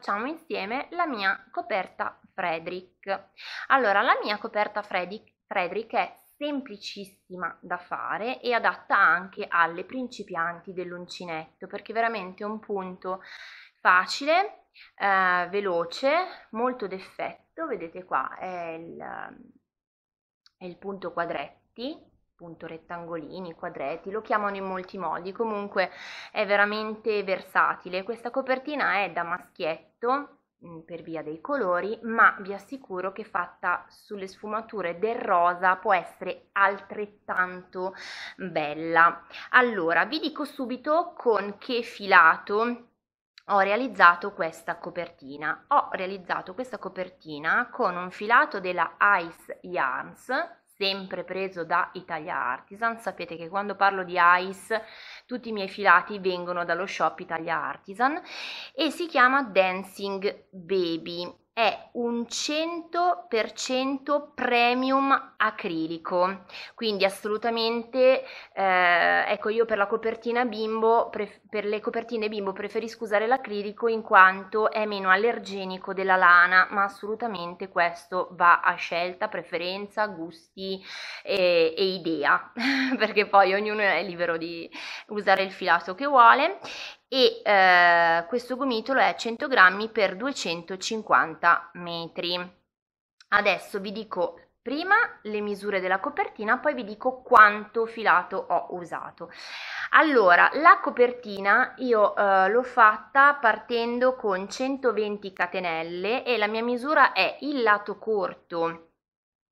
facciamo insieme la mia coperta Frederick. Allora, la mia coperta Frederick, Frederick è semplicissima da fare e adatta anche alle principianti dell'uncinetto perché veramente è un punto facile, eh, veloce, molto d'effetto, vedete qua è il, è il punto quadretti appunto rettangolini, quadretti, lo chiamano in molti modi, comunque è veramente versatile. Questa copertina è da maschietto mm, per via dei colori, ma vi assicuro che fatta sulle sfumature del rosa può essere altrettanto bella. Allora, vi dico subito con che filato ho realizzato questa copertina. Ho realizzato questa copertina con un filato della Ice Yarns sempre preso da Italia Artisan. Sapete che quando parlo di Ice tutti i miei filati vengono dallo shop Italia Artisan e si chiama Dancing Baby è un 100% premium acrilico, quindi assolutamente, eh, ecco io per la copertina bimbo, per le copertine bimbo preferisco usare l'acrilico in quanto è meno allergenico della lana, ma assolutamente questo va a scelta, preferenza, gusti e, e idea, perché poi ognuno è libero di usare il filato che vuole e eh, questo gomitolo è 100 grammi per 250 metri. Adesso vi dico prima le misure della copertina, poi vi dico quanto filato ho usato. Allora, la copertina io eh, l'ho fatta partendo con 120 catenelle e la mia misura è il lato corto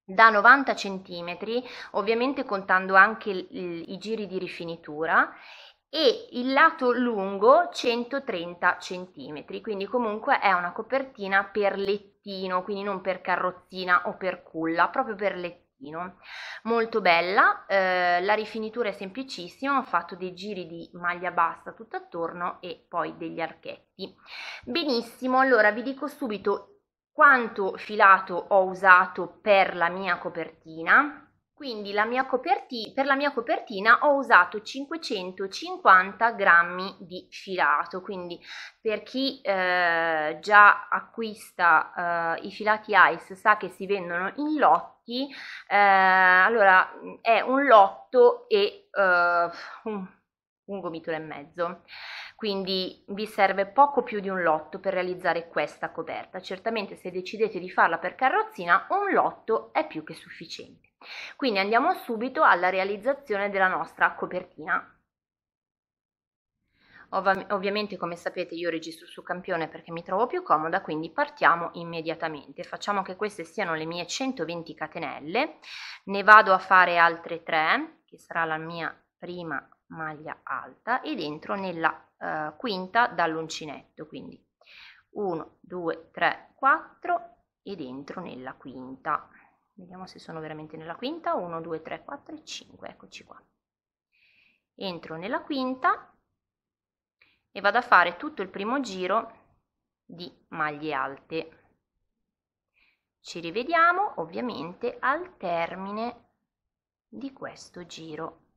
da 90 cm, ovviamente contando anche i giri di rifinitura e il lato lungo 130 cm, quindi comunque è una copertina per lettino, quindi non per carrozzina o per culla, proprio per lettino. Molto bella, eh, la rifinitura è semplicissima, ho fatto dei giri di maglia bassa tutto attorno e poi degli archetti. Benissimo, allora vi dico subito quanto filato ho usato per la mia copertina quindi la per la mia copertina ho usato 550 grammi di filato, quindi per chi eh, già acquista eh, i filati ice sa che si vendono in lotti, eh, allora è un lotto e eh, un, un gomitolo e mezzo quindi vi serve poco più di un lotto per realizzare questa coperta. Certamente se decidete di farla per carrozzina un lotto è più che sufficiente. Quindi andiamo subito alla realizzazione della nostra copertina Ov ovviamente come sapete io registro su campione perché mi trovo più comoda, quindi partiamo immediatamente. Facciamo che queste siano le mie 120 catenelle, ne vado a fare altre 3, che sarà la mia prima maglia alta, e entro nella eh, quinta dall'uncinetto, quindi 1, 2, 3, 4 ed dentro nella quinta. Vediamo se sono veramente nella quinta, 1, 2, 3, 4 e 5, eccoci qua. Entro nella quinta e vado a fare tutto il primo giro di maglie alte. Ci rivediamo ovviamente al termine di questo giro.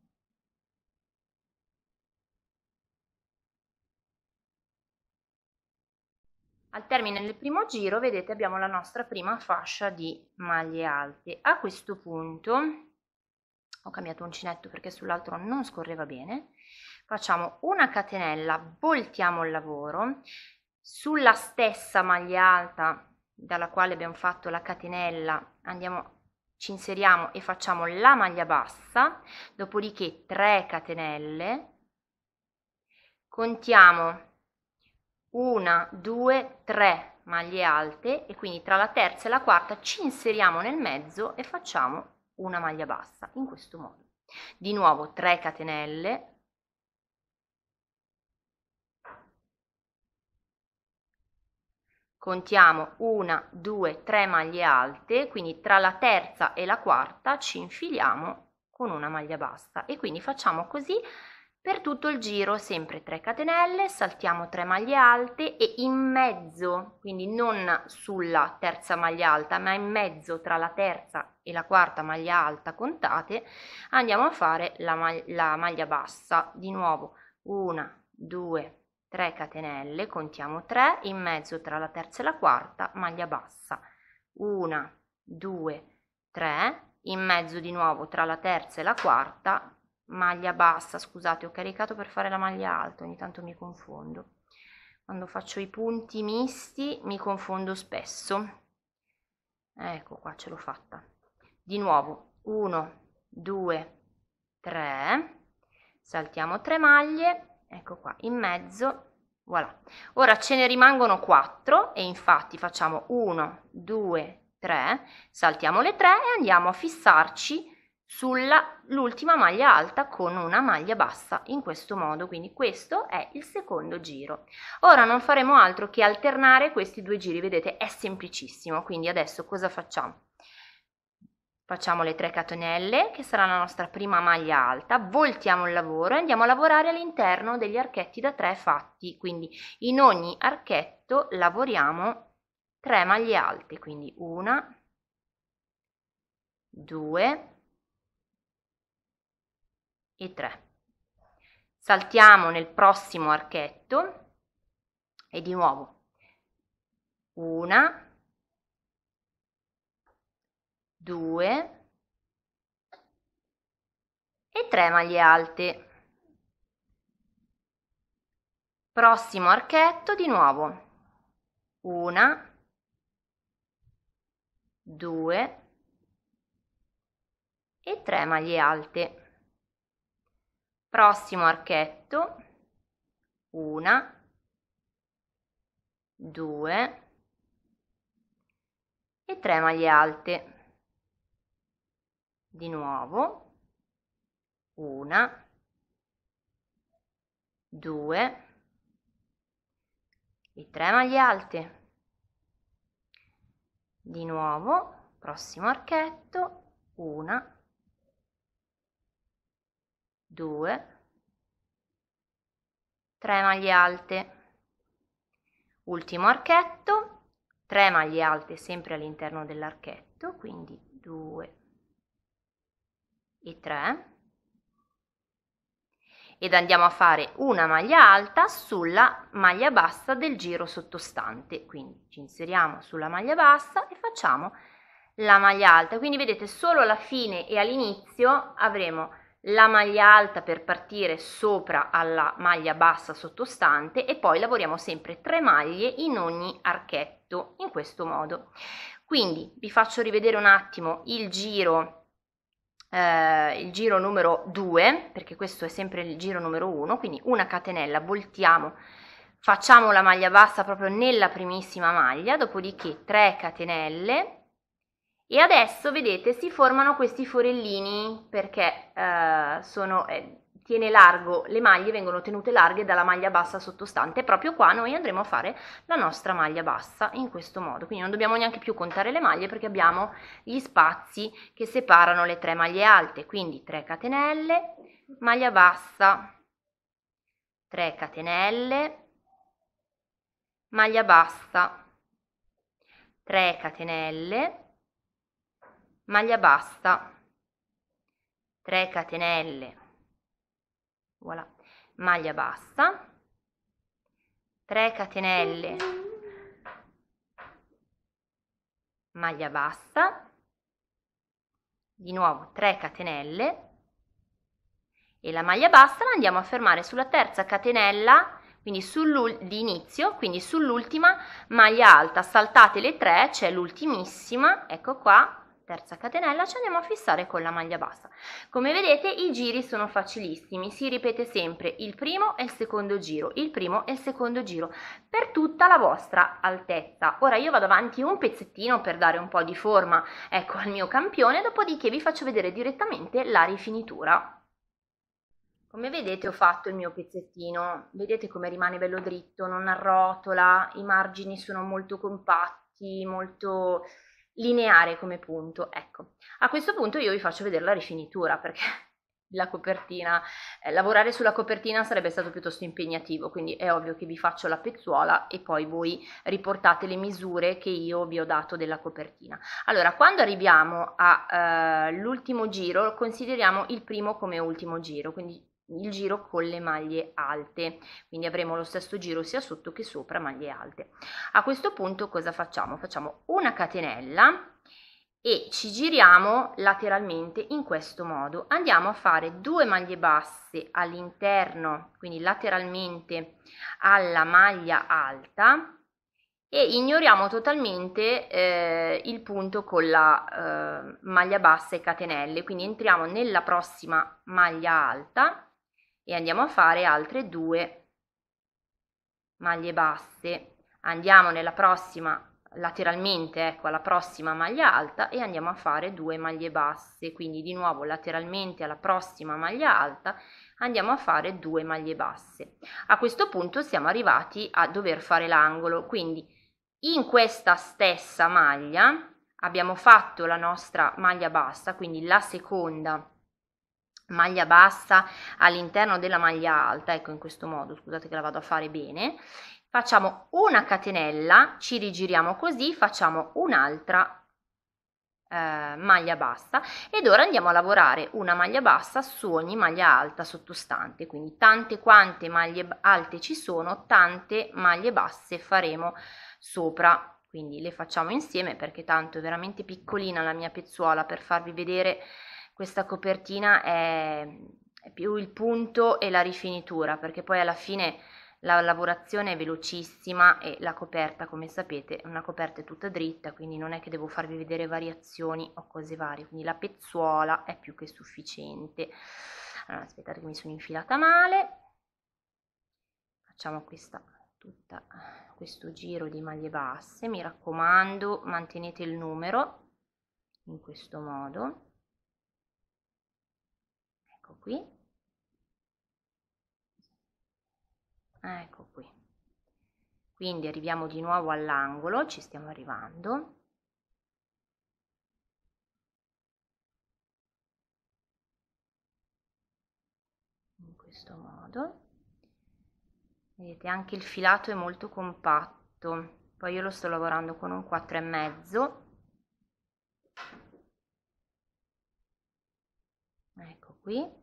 Al termine del primo giro, vedete, abbiamo la nostra prima fascia di maglie alte. A questo punto, ho cambiato uncinetto perché sull'altro non scorreva bene, facciamo una catenella, voltiamo il lavoro, sulla stessa maglia alta dalla quale abbiamo fatto la catenella andiamo ci inseriamo e facciamo la maglia bassa dopodiché 3 catenelle contiamo una, due, tre maglie alte e quindi tra la terza e la quarta ci inseriamo nel mezzo e facciamo una maglia bassa in questo modo. Di nuovo 3 catenelle, contiamo una, due, tre maglie alte, quindi tra la terza e la quarta ci infiliamo con una maglia bassa e quindi facciamo così per tutto il giro sempre 3 catenelle, saltiamo 3 maglie alte e in mezzo, quindi non sulla terza maglia alta, ma in mezzo tra la terza e la quarta maglia alta contate, andiamo a fare la, la maglia bassa, di nuovo 1, 2, 3 catenelle, contiamo 3, in mezzo tra la terza e la quarta, maglia bassa, 1, 2, 3, in mezzo di nuovo tra la terza e la quarta, maglia bassa, scusate, ho caricato per fare la maglia alta, ogni tanto mi confondo. Quando faccio i punti misti mi confondo spesso. Ecco qua ce l'ho fatta. Di nuovo 1 2 3 saltiamo 3 maglie, ecco qua in mezzo. Voilà. Ora ce ne rimangono 4 e infatti facciamo 1 2 3 saltiamo le 3 e andiamo a fissarci sulla sull'ultima maglia alta con una maglia bassa in questo modo quindi questo è il secondo giro ora non faremo altro che alternare questi due giri vedete è semplicissimo quindi adesso cosa facciamo facciamo le 3 catenelle che sarà la nostra prima maglia alta voltiamo il lavoro e andiamo a lavorare all'interno degli archetti da 3 fatti quindi in ogni archetto lavoriamo 3 maglie alte quindi una 2 e 3. Saltiamo nel prossimo archetto e di nuovo una, due e 3 maglie alte. Prossimo archetto di nuovo una, due e 3 maglie alte prossimo archetto una due e tre maglie alte di nuovo una due e tre maglie alte di nuovo prossimo archetto una 2 3 maglie alte ultimo archetto 3 maglie alte sempre all'interno dell'archetto quindi 2 e 3 ed andiamo a fare una maglia alta sulla maglia bassa del giro sottostante quindi ci inseriamo sulla maglia bassa e facciamo la maglia alta quindi vedete solo alla fine e all'inizio avremo la maglia alta per partire sopra alla maglia bassa sottostante e poi lavoriamo sempre 3 maglie in ogni archetto in questo modo quindi vi faccio rivedere un attimo il giro eh, il giro numero 2 perché questo è sempre il giro numero 1 quindi una catenella voltiamo facciamo la maglia bassa proprio nella primissima maglia dopodiché 3 catenelle e adesso vedete si formano questi forellini perché eh, sono, eh, tiene largo, le maglie vengono tenute larghe dalla maglia bassa sottostante. Proprio qua noi andremo a fare la nostra maglia bassa in questo modo. Quindi non dobbiamo neanche più contare le maglie perché abbiamo gli spazi che separano le tre maglie alte. Quindi 3 catenelle, maglia bassa, 3 catenelle, maglia bassa, 3 catenelle maglia bassa 3 catenelle voilà maglia bassa 3 catenelle maglia bassa di nuovo 3 catenelle e la maglia bassa la andiamo a fermare sulla terza catenella quindi sull'inizio quindi sull'ultima maglia alta, saltate le 3 c'è l'ultimissima, ecco qua, terza catenella ci andiamo a fissare con la maglia bassa come vedete i giri sono facilissimi si ripete sempre il primo e il secondo giro il primo e il secondo giro per tutta la vostra altezza ora io vado avanti un pezzettino per dare un po di forma ecco al mio campione dopodiché vi faccio vedere direttamente la rifinitura come vedete ho fatto il mio pezzettino, vedete come rimane bello dritto, non arrotola, i margini sono molto compatti, molto lineare come punto. Ecco, a questo punto io vi faccio vedere la rifinitura perché la copertina, eh, lavorare sulla copertina sarebbe stato piuttosto impegnativo, quindi è ovvio che vi faccio la pezzuola e poi voi riportate le misure che io vi ho dato della copertina. Allora, quando arriviamo all'ultimo eh, giro, consideriamo il primo come ultimo giro, quindi il giro con le maglie alte quindi avremo lo stesso giro sia sotto che sopra maglie alte a questo punto cosa facciamo facciamo una catenella e ci giriamo lateralmente in questo modo andiamo a fare due maglie basse all'interno quindi lateralmente alla maglia alta e ignoriamo totalmente eh, il punto con la eh, maglia bassa e catenelle quindi entriamo nella prossima maglia alta e andiamo a fare altre due maglie basse andiamo nella prossima lateralmente ecco alla prossima maglia alta e andiamo a fare due maglie basse quindi di nuovo lateralmente alla prossima maglia alta andiamo a fare due maglie basse a questo punto siamo arrivati a dover fare l'angolo quindi in questa stessa maglia abbiamo fatto la nostra maglia bassa quindi la seconda maglia bassa all'interno della maglia alta, ecco in questo modo, scusate che la vado a fare bene, facciamo una catenella, ci rigiriamo così, facciamo un'altra eh, maglia bassa ed ora andiamo a lavorare una maglia bassa su ogni maglia alta sottostante, quindi tante quante maglie alte ci sono, tante maglie basse faremo sopra quindi le facciamo insieme perché tanto è veramente piccolina la mia pezzuola per farvi vedere questa copertina è, è più il punto e la rifinitura perché poi alla fine la lavorazione è velocissima e la coperta come sapete una coperta è tutta dritta quindi non è che devo farvi vedere variazioni o cose varie quindi la pezzuola è più che sufficiente allora, aspettate che mi sono infilata male facciamo questa tutta questo giro di maglie basse mi raccomando mantenete il numero in questo modo ecco qui ah, ecco qui quindi arriviamo di nuovo all'angolo ci stiamo arrivando in questo modo vedete anche il filato è molto compatto poi io lo sto lavorando con un 4 e mezzo ecco qui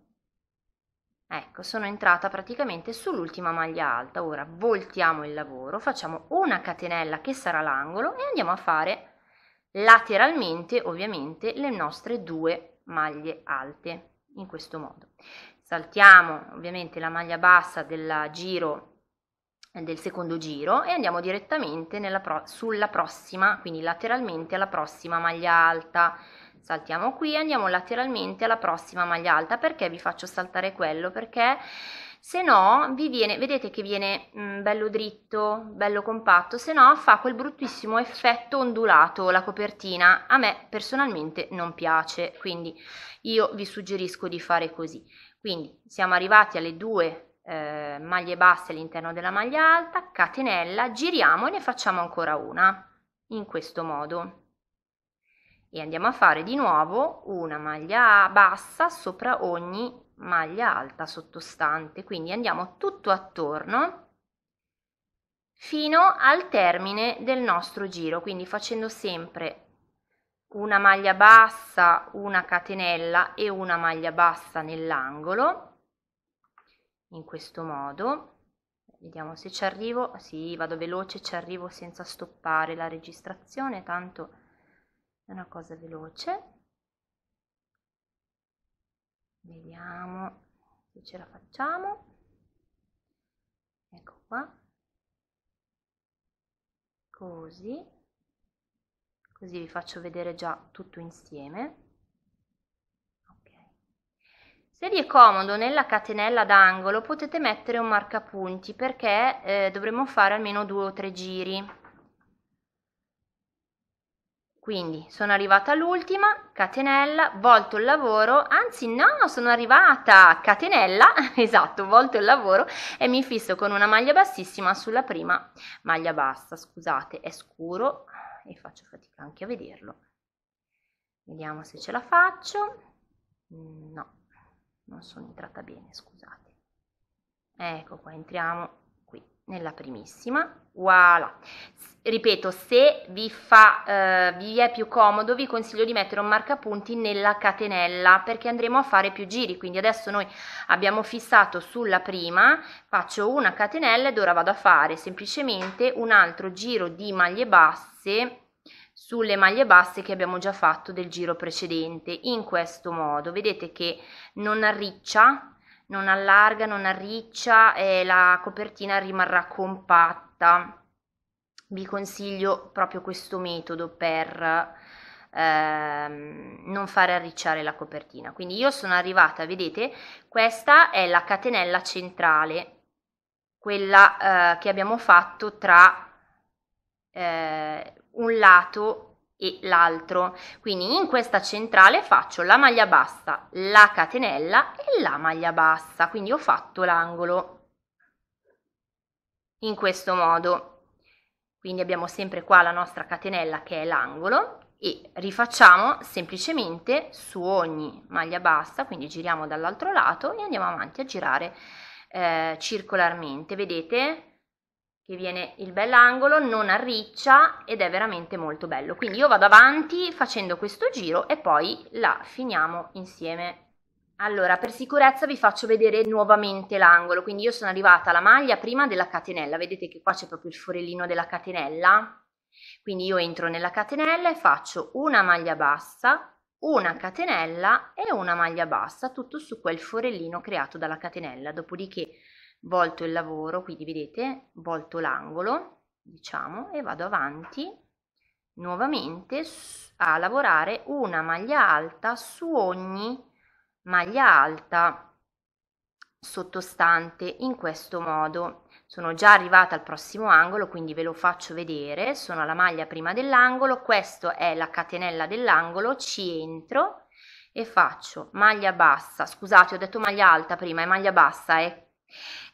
Ecco, sono entrata praticamente sull'ultima maglia alta. Ora voltiamo il lavoro, facciamo una catenella che sarà l'angolo e andiamo a fare lateralmente, ovviamente, le nostre due maglie alte in questo modo. Saltiamo ovviamente la maglia bassa del giro del secondo giro e andiamo direttamente pro sulla prossima, quindi lateralmente alla prossima maglia alta saltiamo qui andiamo lateralmente alla prossima maglia alta perché vi faccio saltare quello perché se no vi viene vedete che viene mh, mm, bello dritto bello compatto se no fa quel bruttissimo effetto ondulato la copertina a me personalmente non piace quindi io vi suggerisco di fare così quindi siamo arrivati alle due eh, maglie basse all'interno della maglia alta catenella giriamo e ne facciamo ancora una in questo modo e andiamo a fare di nuovo una maglia bassa sopra ogni maglia alta sottostante quindi andiamo tutto attorno fino al termine del nostro giro quindi facendo sempre una maglia bassa una catenella e una maglia bassa nell'angolo in questo modo vediamo se ci arrivo sì vado veloce ci arrivo senza stoppare la registrazione tanto è una cosa veloce vediamo se ce la facciamo ecco qua così così vi faccio vedere già tutto insieme se vi è comodo nella catenella d'angolo potete mettere un marcapunti perché eh, dovremmo fare almeno due o tre giri quindi sono arrivata all'ultima, catenella, volto il lavoro, anzi no, sono arrivata catenella, esatto, volto il lavoro e mi fisso con una maglia bassissima sulla prima maglia bassa, scusate, è scuro e faccio fatica anche a vederlo. Vediamo se ce la faccio. No, non sono entrata bene, scusate. Ecco qua, entriamo qui nella primissima Voilà. Ripeto, se vi, fa, eh, vi è più comodo vi consiglio di mettere un marcapunti nella catenella perché andremo a fare più giri, quindi adesso noi abbiamo fissato sulla prima, faccio una catenella ed ora vado a fare semplicemente un altro giro di maglie basse sulle maglie basse che abbiamo già fatto del giro precedente in questo modo vedete che non arriccia non allarga, non arriccia e la copertina rimarrà compatta. Vi consiglio proprio questo metodo per ehm, non fare arricciare la copertina. Quindi io sono arrivata, vedete, questa è la catenella centrale, quella eh, che abbiamo fatto tra eh, un lato e l'altro. Quindi in questa centrale faccio la maglia bassa, la catenella e la maglia bassa, quindi ho fatto l'angolo in questo modo. Quindi abbiamo sempre qua la nostra catenella che è l'angolo e rifacciamo semplicemente su ogni maglia bassa, quindi giriamo dall'altro lato e andiamo avanti a girare eh, circolarmente. Vedete? che viene il bell'angolo, non arriccia ed è veramente molto bello. Quindi io vado avanti facendo questo giro e poi la finiamo insieme. Allora, per sicurezza vi faccio vedere nuovamente l'angolo, quindi io sono arrivata alla maglia prima della catenella, vedete che qua c'è proprio il forellino della catenella, quindi io entro nella catenella e faccio una maglia bassa, una catenella e una maglia bassa, tutto su quel forellino creato dalla catenella, dopodiché volto il lavoro quindi vedete volto l'angolo diciamo e vado avanti nuovamente a lavorare una maglia alta su ogni maglia alta sottostante in questo modo sono già arrivata al prossimo angolo quindi ve lo faccio vedere sono alla maglia prima dell'angolo questa è la catenella dell'angolo ci entro e faccio maglia bassa scusate ho detto maglia alta prima è maglia bassa è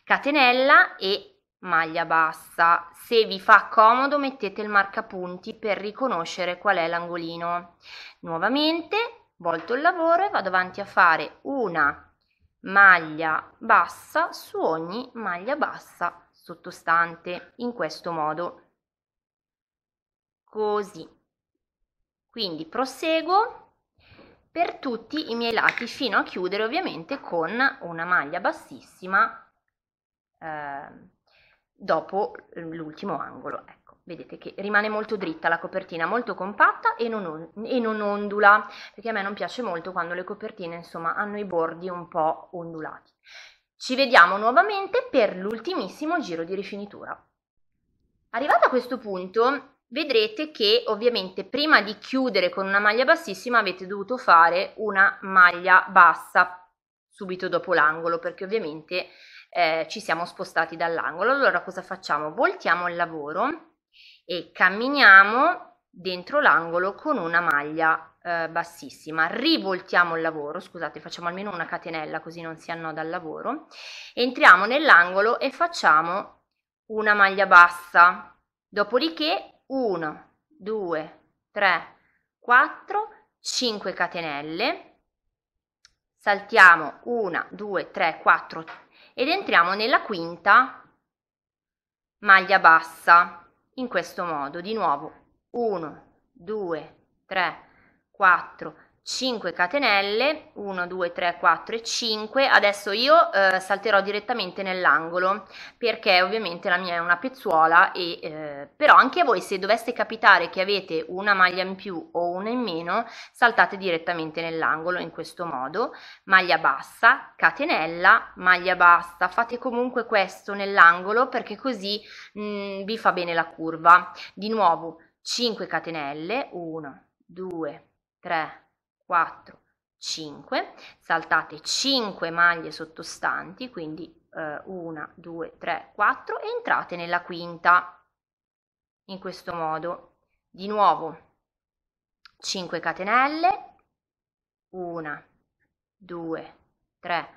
catenella e maglia bassa se vi fa comodo mettete il marcapunti per riconoscere qual è l'angolino nuovamente volto il lavoro e vado avanti a fare una maglia bassa su ogni maglia bassa sottostante in questo modo così quindi proseguo per tutti i miei lati fino a chiudere ovviamente con una maglia bassissima eh, dopo l'ultimo angolo. Ecco, vedete che rimane molto dritta la copertina, molto compatta e non, e non, ondula, perché a me non piace molto quando le copertine insomma hanno i bordi un po' ondulati. Ci vediamo nuovamente per l'ultimissimo giro di rifinitura. Arrivato a questo punto vedrete che ovviamente prima di chiudere con una maglia bassissima avete dovuto fare una maglia bassa subito dopo l'angolo perché ovviamente eh, ci siamo spostati dall'angolo. Allora cosa facciamo? Voltiamo il lavoro e camminiamo dentro l'angolo con una maglia eh, bassissima. Rivoltiamo il lavoro, scusate, facciamo almeno una catenella così non si annoda il lavoro. Entriamo nell'angolo e facciamo una maglia bassa. Dopodiché 1, 2, 3, 4, 5 catenelle. Saltiamo 1, 2, 3, 4, ed entriamo nella quinta maglia bassa in questo modo di nuovo 1 2 3 4 5 catenelle 1 2 3 4 e 5 adesso io eh, salterò direttamente nell'angolo perché ovviamente la mia è una pezzuola e eh, però anche voi se doveste capitare che avete una maglia in più o una in meno saltate direttamente nell'angolo in questo modo maglia bassa catenella maglia bassa fate comunque questo nell'angolo perché così mh, mm, vi fa bene la curva di nuovo 5 catenelle 1 2 3 4, 5, saltate 5 maglie sottostanti, quindi 1, 2, 3, 4 entrate nella quinta in questo modo. Di nuovo 5 catenelle, 1, 2, 3,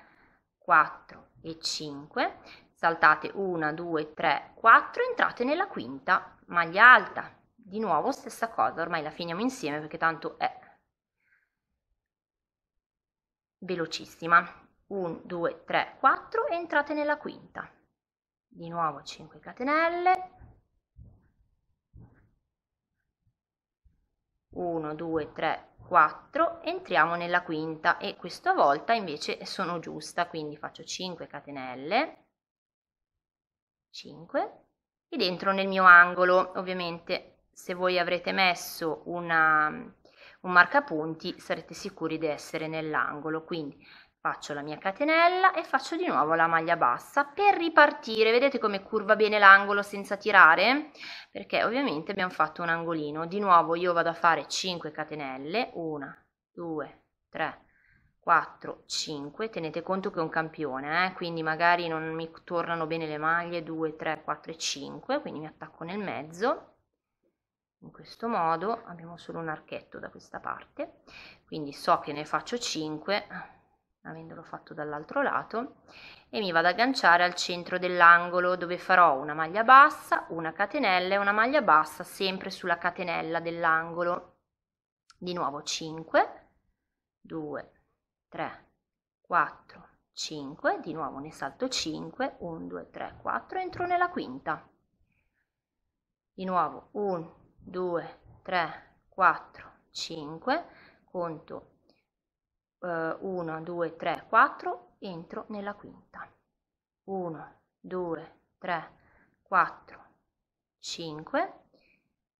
4 e 5, saltate 1, 2, 3, 4, entrate nella quinta, maglia alta, di nuovo stessa cosa, ormai la finiamo insieme perché tanto è velocissima 1 2 3 4 entrate nella quinta di nuovo 5 catenelle 1 2 3 4 entriamo nella quinta e questa volta invece sono giusta quindi faccio 5 catenelle 5 e dentro nel mio angolo ovviamente se voi avrete messo una un marcapunti sarete sicuri di essere nell'angolo quindi faccio la mia catenella e faccio di nuovo la maglia bassa per ripartire vedete come curva bene l'angolo senza tirare perché ovviamente abbiamo fatto un angolino di nuovo io vado a fare 5 catenelle 1 2 3 4 5 tenete conto che è un campione eh? quindi magari non mi tornano bene le maglie 2 3 4 5 quindi mi attacco nel mezzo in questo modo abbiamo solo un archetto da questa parte quindi so che ne faccio 5 avendolo fatto dall'altro lato e mi vado ad agganciare al centro dell'angolo dove farò una maglia bassa una catenella e una maglia bassa sempre sulla catenella dell'angolo di nuovo 5 2 3 4 5 di nuovo ne salto 5 1 2 3 4 entro nella quinta di nuovo 1 2, 3, 4, 5, conto 1, 2, 3, 4, entro nella quinta. 1, 2, 3, 4, 5,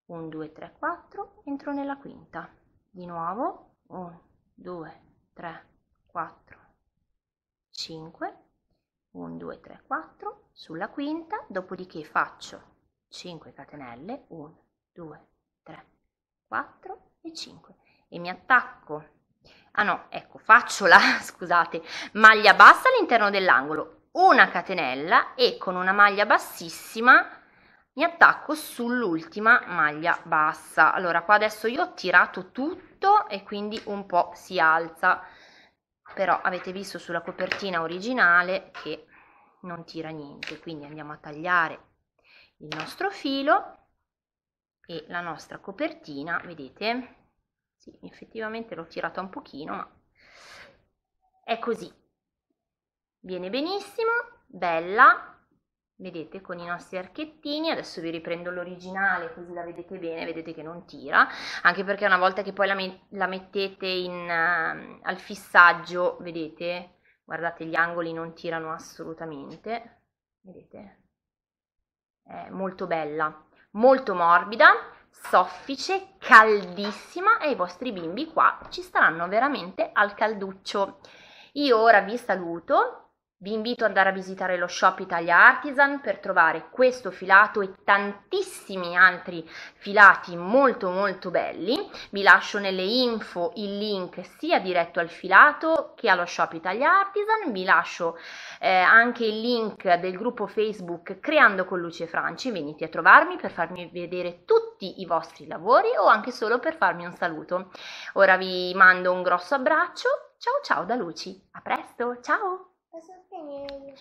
1, 2, 3, 4, entro nella quinta. Di nuovo 1, 2, 3, 4, 5, 1, 2, 3, 4, sulla quinta, dopodiché faccio 5 catenelle, 1, 2, 3, 4 e 5 e mi attacco. Ah no, ecco, faccio la, scusate, maglia bassa all'interno dell'angolo, una catenella e con una maglia bassissima mi attacco sull'ultima maglia bassa. Allora qua adesso io ho tirato tutto e quindi un po' si alza, però avete visto sulla copertina originale che non tira niente, quindi andiamo a tagliare il nostro filo e la nostra copertina, vedete? Sì, effettivamente l'ho tirata un pochino, ma è così. Viene benissimo, bella, vedete con i nostri archettini, adesso vi riprendo l'originale così la vedete bene, vedete che non tira, anche perché una volta che poi la, met la mettete in, uh, al fissaggio, vedete, guardate gli angoli non tirano assolutamente, vedete, è molto bella molto morbida, soffice, caldissima e i vostri bimbi qua ci staranno veramente al calduccio. Io ora vi saluto, vi invito ad andare a visitare lo shop Italia Artisan per trovare questo filato e tantissimi altri filati molto molto belli. Vi lascio nelle info il link sia diretto al filato che allo shop Italia Artisan. Vi lascio eh, anche il link del gruppo Facebook Creando con Luce Franci. Venite a trovarmi per farmi vedere tutti i vostri lavori o anche solo per farmi un saluto. Ora vi mando un grosso abbraccio. Ciao ciao da Luci. A presto. Ciao. continue.